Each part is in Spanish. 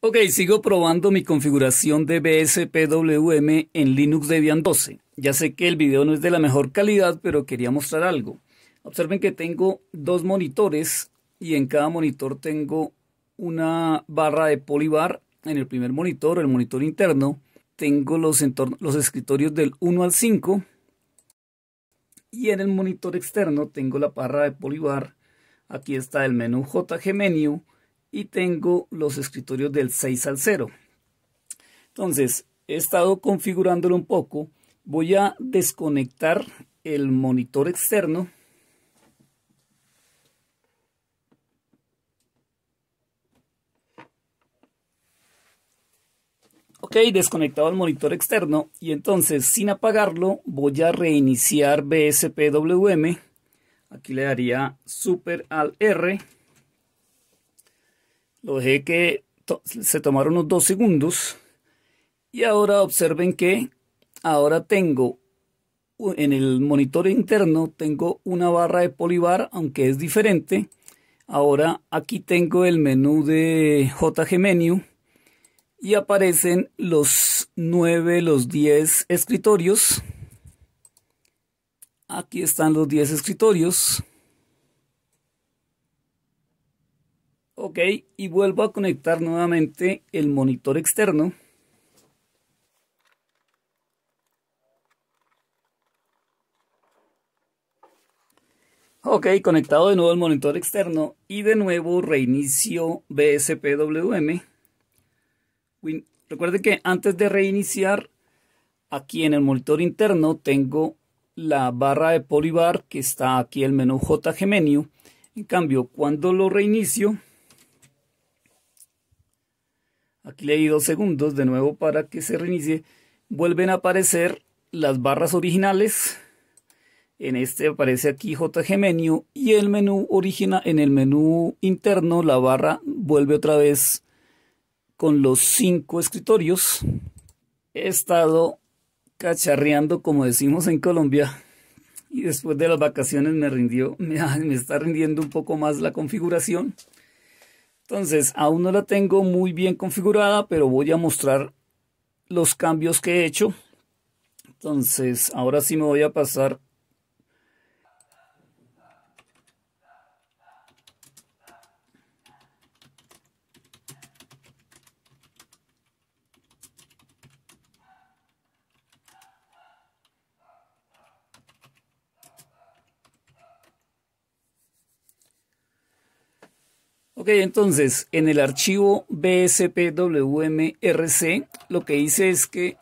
Ok, sigo probando mi configuración de BSPWM en Linux Debian 12. Ya sé que el video no es de la mejor calidad, pero quería mostrar algo. Observen que tengo dos monitores y en cada monitor tengo una barra de polibar. En el primer monitor, el monitor interno, tengo los, los escritorios del 1 al 5 y en el monitor externo tengo la barra de polibar. Aquí está el menú JG Menu y tengo los escritorios del 6 al 0. Entonces, he estado configurándolo un poco. Voy a desconectar el monitor externo. Ok, desconectado el monitor externo y entonces sin apagarlo voy a reiniciar BSPWM. Aquí le daría super al R. Lo dejé que se tomaron unos dos segundos. Y ahora observen que ahora tengo en el monitor interno tengo una barra de polibar, aunque es diferente. Ahora aquí tengo el menú de JG y aparecen los nueve los 10 escritorios. Aquí están los 10 escritorios. ok y vuelvo a conectar nuevamente el monitor externo ok conectado de nuevo el monitor externo y de nuevo reinicio BSPWM Recuerde que antes de reiniciar aquí en el monitor interno tengo la barra de Polybar que está aquí el menú JG Menu en cambio cuando lo reinicio Aquí le dos segundos de nuevo para que se reinicie. Vuelven a aparecer las barras originales. En este aparece aquí JG Menu y el menú origina, en el menú interno la barra vuelve otra vez con los cinco escritorios. He estado cacharreando como decimos en Colombia y después de las vacaciones me rindió, me está rindiendo un poco más la configuración. Entonces, aún no la tengo muy bien configurada, pero voy a mostrar los cambios que he hecho. Entonces, ahora sí me voy a pasar Ok, entonces en el archivo bspwmrc lo que hice es que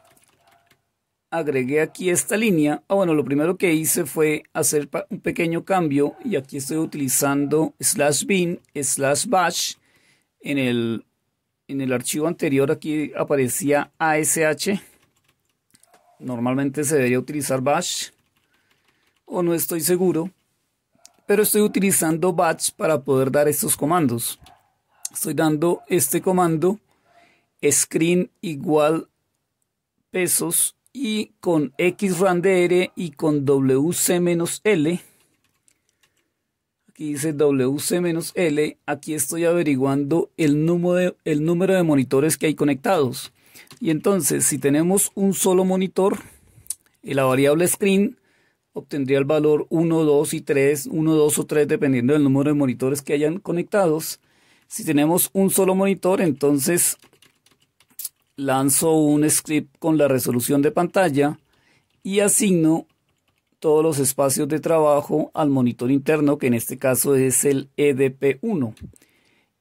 agregué aquí esta línea. Ah, bueno, lo primero que hice fue hacer un pequeño cambio y aquí estoy utilizando slash bin slash bash. En el, en el archivo anterior aquí aparecía ASH. Normalmente se debería utilizar bash o no estoy seguro pero estoy utilizando batch para poder dar estos comandos. Estoy dando este comando screen igual pesos y con xRandr y con wc-l aquí dice wc-l aquí estoy averiguando el número, de, el número de monitores que hay conectados y entonces si tenemos un solo monitor en la variable screen obtendría el valor 1, 2 y 3, 1, 2 o 3 dependiendo del número de monitores que hayan conectados. Si tenemos un solo monitor, entonces lanzo un script con la resolución de pantalla y asigno todos los espacios de trabajo al monitor interno, que en este caso es el EDP1.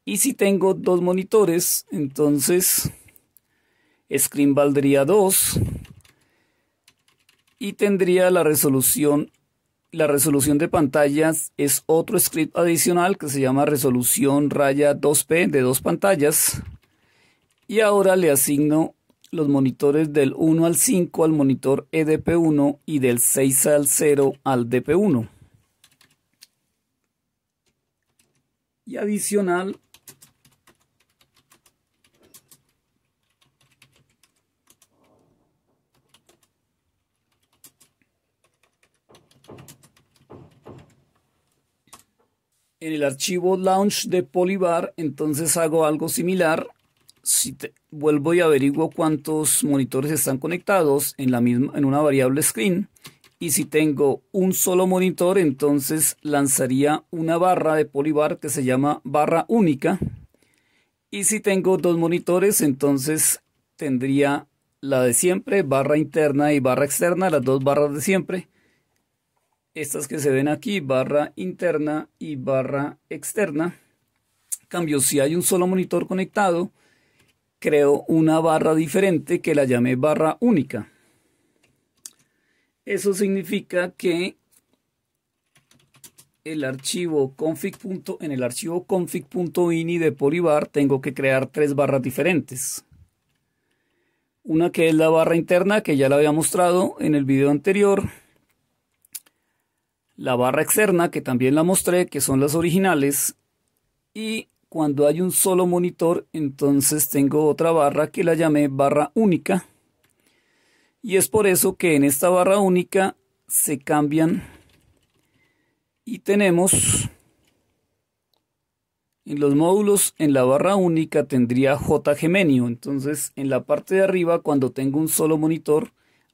Y si tengo dos monitores, entonces screen valdría 2 y tendría la resolución. La resolución de pantallas es otro script adicional que se llama resolución raya 2P de dos pantallas. Y ahora le asigno los monitores del 1 al 5 al monitor EDP1 y del 6 al 0 al DP1. Y adicional en el archivo launch de Polybar, entonces hago algo similar. Si vuelvo y averiguo cuántos monitores están conectados en, la misma, en una variable screen. Y si tengo un solo monitor, entonces lanzaría una barra de Polybar que se llama barra única. Y si tengo dos monitores, entonces tendría la de siempre, barra interna y barra externa, las dos barras de siempre estas que se ven aquí, barra interna y barra externa. Cambio, si hay un solo monitor conectado, creo una barra diferente que la llamé barra única. Eso significa que el archivo config. en el archivo config.ini de Polybar tengo que crear tres barras diferentes. Una que es la barra interna que ya la había mostrado en el video anterior la barra externa, que también la mostré, que son las originales, y cuando hay un solo monitor, entonces tengo otra barra que la llamé barra única, y es por eso que en esta barra única se cambian y tenemos en los módulos en la barra única tendría JGmenio, entonces en la parte de arriba cuando tengo un solo monitor,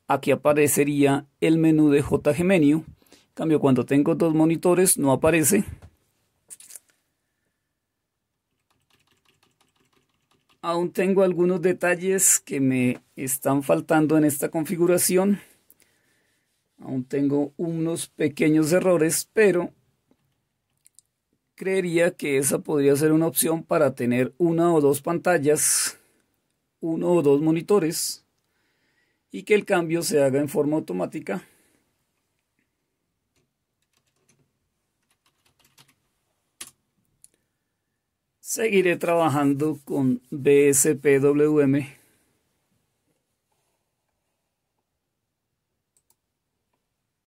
aquí aparecería el menú de JGmenio cambio, cuando tengo dos monitores no aparece. Aún tengo algunos detalles que me están faltando en esta configuración. Aún tengo unos pequeños errores, pero creería que esa podría ser una opción para tener una o dos pantallas, uno o dos monitores y que el cambio se haga en forma automática Seguiré trabajando con BSPWM